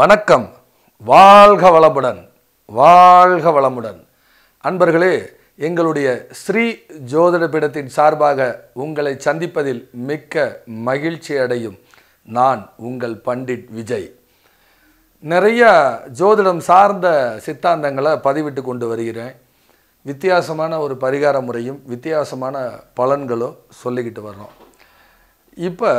வணக்கம் வாழ்க வளமுடன் வாழ்க வளமுடன் அன்பர்களே எங்களுடைய ஸ்ரீ ஜோதிட பீடத்தின் சார்பாக உங்களை சந்திப்பதில் மிக்க மகிழ்ச்சி அடையும் நான் உங்கள் பண்டிட் விஜய் நிறைய ஜோதிடம் சார்ந்த சித்தாந்தங்களை பதிவிட்டு கொண்டு வருகிறேன் வித்தியாசமான ஒரு பரிகார முறையும் வித்தியாசமான பலன்களும் சொல்லிக்கிட்டு வர்றோம் இப்போ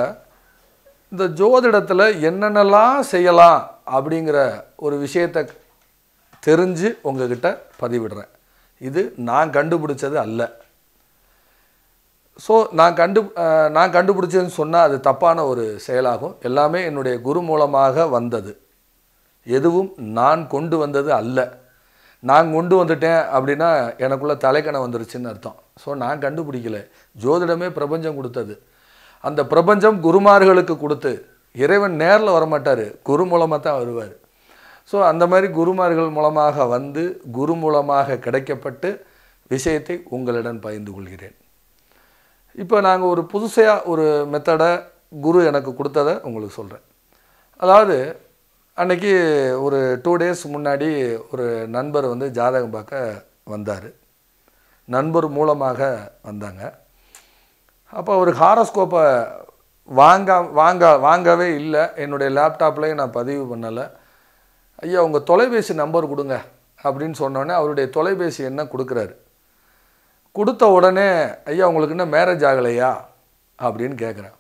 இந்த ஜோதிடத்தில் என்னென்னலாம் செய்யலாம் அப்படிங்கிற ஒரு விஷயத்தை தெரிஞ்சு உங்ககிட்ட பதிவிடுறேன் இது நான் கண்டுபிடிச்சது அல்ல ஸோ நான் கண்டு நான் கண்டுபிடிச்சதுன்னு சொன்னால் அது தப்பான ஒரு செயலாகும் எல்லாமே என்னுடைய குரு மூலமாக வந்தது எதுவும் நான் கொண்டு வந்தது அல்ல நான் கொண்டு வந்துட்டேன் அப்படின்னா எனக்குள்ளே தலைக்கணம் வந்துருச்சுன்னு அர்த்தம் ஸோ நான் கண்டுபிடிக்கல ஜோதிடமே பிரபஞ்சம் கொடுத்தது அந்த பிரபஞ்சம் குருமார்களுக்கு கொடுத்து இறைவன் நேரில் வரமாட்டார் குரு மூலமாக தான் வருவார் ஸோ அந்த மாதிரி குருமார்கள் மூலமாக வந்து குரு மூலமாக கிடைக்கப்பட்டு விஷயத்தை உங்களிடம் பகிர்ந்து கொள்கிறேன் இப்போ நாங்கள் ஒரு புதுசையாக ஒரு மெத்தடை குரு எனக்கு கொடுத்ததை உங்களுக்கு சொல்கிறேன் அதாவது அன்றைக்கி ஒரு டூ டேஸ் முன்னாடி ஒரு நண்பர் வந்து ஜாதகம் பார்க்க வந்தார் நண்பர் மூலமாக வந்தாங்க அப்போ அவருக்கு ஹாரஸ்கோப்பை வாங்க வாங்க வாங்கவே இல்லை என்னுடைய லேப்டாப்லேயும் நான் பதிவு பண்ணலை ஐயா உங்கள் தொலைபேசி நம்பர் கொடுங்க அப்படின்னு சொன்னோடனே அவருடைய தொலைபேசி என்ன கொடுக்குறாரு கொடுத்த உடனே ஐயா உங்களுக்கு என்ன மேரேஜ் ஆகலையா அப்படின்னு கேட்குறேன்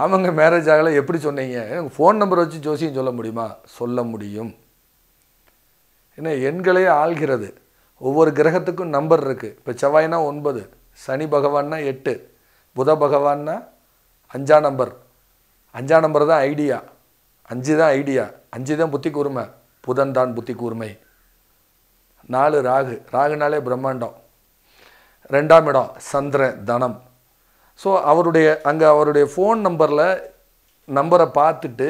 ஆமாங்க மேரேஜ் ஆகலை எப்படி சொன்னீங்க எனக்கு ஃபோன் நம்பர் வச்சு ஜோசியம் சொல்ல முடியுமா சொல்ல முடியும் ஏன்னா எண்களே ஆள்கிறது ஒவ்வொரு கிரகத்துக்கும் நம்பர் இருக்குது இப்போ செவ்வாய்னா ஒன்பது சனி பகவான்னா எட்டு புத பகவான்னா அஞ்சா நம்பர் அஞ்சா நம்பர் தான் ஐடியா அஞ்சு தான் ஐடியா அஞ்சு தான் புத்தி கூர்மை புதன் தான் புத்தி கூர்மை நாலு ராகு ராகுனாலே பிரம்மாண்டம் ரெண்டாம் இடம் சந்திரன் தனம் ஸோ அவருடைய அங்கே அவருடைய ஃபோன் நம்பரில் நம்பரை பார்த்துட்டு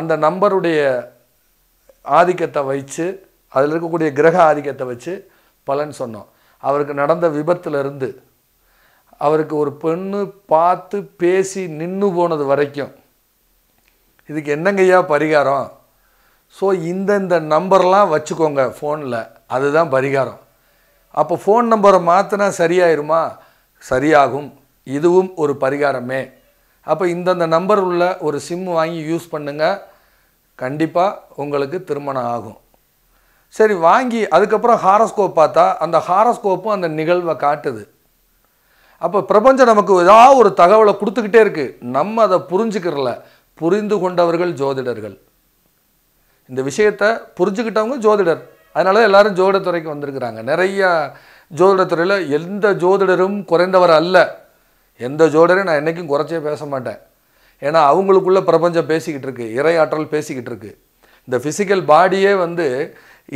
அந்த நம்பருடைய ஆதிக்கத்தை வச்சு அதில் இருக்கக்கூடிய கிரக ஆதிக்கத்தை வச்சு பலன் சொன்னோம் அவருக்கு நடந்த விபத்துலேருந்து அவருக்கு ஒரு பெண்ணு பார்த்து பேசி நின்று போனது வரைக்கும் இதுக்கு என்னங்கய்யா பரிகாரம் ஸோ இந்தந்த நம்பர்லாம் வச்சுக்கோங்க ஃபோனில் அதுதான் பரிகாரம் அப்போ ஃபோன் நம்பரை மாற்றினா சரியாயிருமா சரியாகும் இதுவும் ஒரு பரிகாரமே அப்போ இந்தந்த நம்பர் உள்ள ஒரு சிம் வாங்கி யூஸ் பண்ணுங்கள் கண்டிப்பாக உங்களுக்கு திருமணம் ஆகும் சரி வாங்கி அதுக்கப்புறம் ஹாரஸ்கோப் பார்த்தா அந்த ஹாரஸ்கோப்பும் அந்த நிகழ்வை காட்டுது அப்போ பிரபஞ்சம் நமக்கு ஏதாவது ஒரு தகவலை கொடுத்துக்கிட்டே இருக்குது நம்ம அதை புரிஞ்சுக்கிறல புரிந்து கொண்டவர்கள் ஜோதிடர்கள் இந்த விஷயத்தை புரிஞ்சுக்கிட்டவங்க ஜோதிடர் அதனால தான் எல்லோரும் ஜோதிடத்துறைக்கு வந்திருக்கிறாங்க நிறையா ஜோதிடத்துறையில் எந்த ஜோதிடரும் குறைந்தவர் அல்ல எந்த ஜோதிடரையும் நான் என்றைக்கும் குறைச்சே பேச மாட்டேன் ஏன்னா அவங்களுக்குள்ளே பிரபஞ்சம் பேசிக்கிட்டு இருக்குது இறையாற்றல் பேசிக்கிட்டு இருக்குது இந்த ஃபிசிக்கல் பாடியே வந்து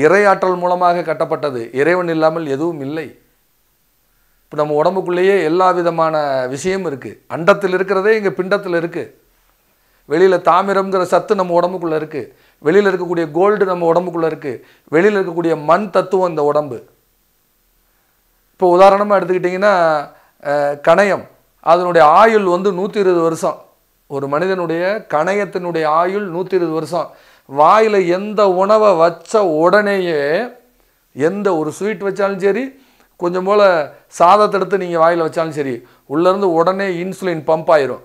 இறையாற்றல் மூலமாக கட்டப்பட்டது இறைவன் இல்லாமல் எதுவும் இல்லை இப்போ நம்ம உடம்புக்குள்ளேயே எல்லா விதமான விஷயம் இருக்குது அண்டத்தில் இருக்கிறதே இங்கே பிண்டத்தில் இருக்குது வெளியில் தாமிரம்ங்கிற சத்து நம்ம உடம்புக்குள்ளே இருக்குது வெளியில் இருக்கக்கூடிய கோல்டு நம்ம உடம்புக்குள்ளே இருக்குது வெளியில் இருக்கக்கூடிய மண் தத்துவம் இந்த உடம்பு இப்போ உதாரணமாக எடுத்துக்கிட்டிங்கன்னா கணையம் அதனுடைய ஆயுள் வந்து நூற்றி இருபது வருஷம் ஒரு மனிதனுடைய கணையத்தினுடைய ஆயுள் நூற்றி இருபது வருஷம் வாயில் எந்த உணவை வச்ச உடனேயே எந்த ஒரு ஸ்வீட் வச்சாலும் சரி கொஞ்சம் போல் சாதத்தை எடுத்து நீங்கள் வாயில் வச்சாலும் சரி உள்ளேருந்து உடனே இன்சுலின் பம்ப் ஆயிரும்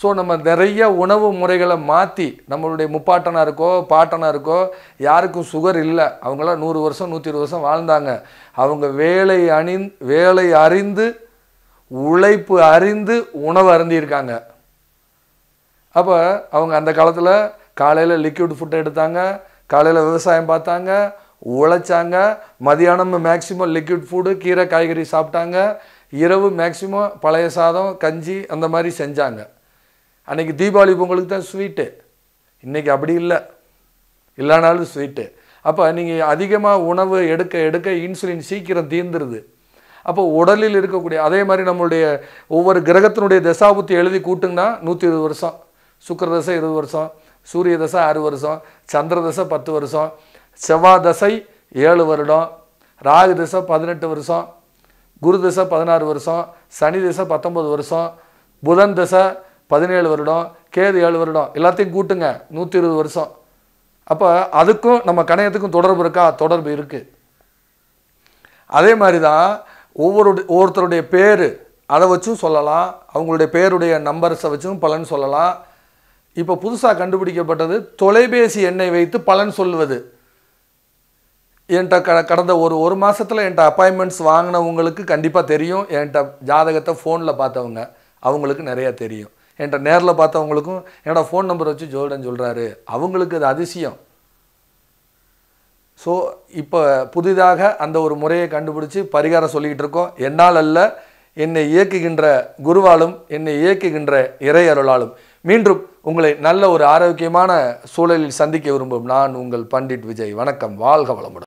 ஸோ நம்ம நிறைய உணவு முறைகளை மாற்றி நம்மளுடைய முப்பாட்டனாக இருக்கோ பாட்டனாக இருக்கோ யாருக்கும் சுகர் இல்லை அவங்களாம் நூறு வருஷம் நூற்றி இருபது வருஷம் வாழ்ந்தாங்க அவங்க வேலை அணி வேலை அறிந்து உழைப்பு அறிந்து உணவு அருந்தியிருக்காங்க அப்போ அவங்க அந்த காலத்தில் காலையில் லிக்விட் ஃபுட்டை எடுத்தாங்க காலையில் விவசாயம் பார்த்தாங்க உழைச்சாங்க மதியானம் மேக்சிமம் லிக்விட் ஃபுட்டு கீரை காய்கறி சாப்பிட்டாங்க இரவு மேக்சிமம் பழைய சாதம் கஞ்சி அந்த மாதிரி செஞ்சாங்க அன்றைக்கி தீபாவளி பொங்கலுக்கு தான் ஸ்வீட்டு இன்றைக்கி அப்படி இல்லை இல்லைனாலும் ஸ்வீட்டு அப்போ நீங்கள் அதிகமாக உணவு எடுக்க எடுக்க இன்சுலின் சீக்கிரம் தீர்ந்துருது அப்போ உடலில் இருக்கக்கூடிய அதே மாதிரி நம்மளுடைய ஒவ்வொரு கிரகத்தினுடைய தசாபுத்தி எழுதி கூட்டுங்கன்னா நூற்றி இருபது வருஷம் சுக்கர தசை இருபது வருஷம் சூரிய தசை ஆறு வருஷம் சந்திர தசை பத்து வருஷம் செவ்வாய் தசை ஏழு வருடம் ராகு திசை பதினெட்டு வருஷம் குரு திசை பதினாறு வருஷம் சனி திசை பத்தொம்பது வருஷம் புதன் திசை பதினேழு வருடம் கேது ஏழு வருடம் எல்லாத்தையும் கூட்டுங்க நூற்றி இருபது வருஷம் அப்போ அதுக்கும் நம்ம கணையத்துக்கும் தொடர்பு இருக்கா தொடர்பு இருக்குது அதே மாதிரி தான் ஒவ்வொரு ஒவ்வொருத்தருடைய பேர் அதை வச்சும் சொல்லலாம் அவங்களுடைய பேருடைய நம்பர்ஸை வச்சும் பலன் சொல்லலாம் இப்போ புதுசாக கண்டுபிடிக்கப்பட்டது தொலைபேசி எண்ணை வைத்து பலன் சொல்லுவது என்கிட்ட க கடந்த ஒரு ஒரு மாதத்தில் என்கிட்ட அப்பாயின்மெண்ட்ஸ் வாங்கினவங்களுக்கு கண்டிப்பாக தெரியும் என்கிட்ட ஜாதகத்தை ஃபோனில் பார்த்தவங்க அவங்களுக்கு நிறையா தெரியும் என்கிட்ட நேரில் பார்த்தவங்களுக்கும் என்னோடய ஃபோன் நம்பர் வச்சு ஜோல்டன் சொல்கிறாரு அவங்களுக்கு அது அதிசயம் ஸோ இப்போ புதிதாக அந்த ஒரு முறையை கண்டுபிடிச்சி பரிகாரம் சொல்லிக்கிட்டு இருக்கோம் என்னால் அல்ல என்னை இயக்குகின்ற குருவாலும் என்னை இயக்குகின்ற இறை அருளாலும் மீண்டும் உங்களை நல்ல ஒரு ஆரோக்கியமான சூழலில் சந்திக்க விரும்பும் நான் உங்கள் பண்டிட் விஜய் வணக்கம் வாழ்க வளமுடன்